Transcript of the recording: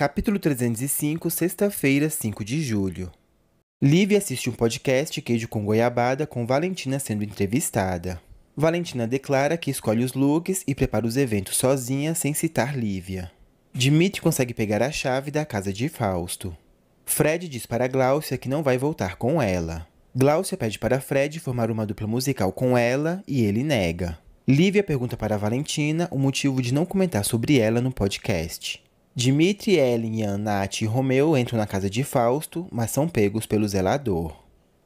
Capítulo 305, sexta-feira, 5 de julho. Lívia assiste um podcast Queijo com Goiabada com Valentina sendo entrevistada. Valentina declara que escolhe os looks e prepara os eventos sozinha sem citar Lívia. Dimitri consegue pegar a chave da casa de Fausto. Fred diz para Glaucia que não vai voltar com ela. Glaucia pede para Fred formar uma dupla musical com ela e ele nega. Lívia pergunta para Valentina o motivo de não comentar sobre ela no podcast. Dimitri, Ellen, Ian, Nath e Romeu entram na casa de Fausto, mas são pegos pelo zelador.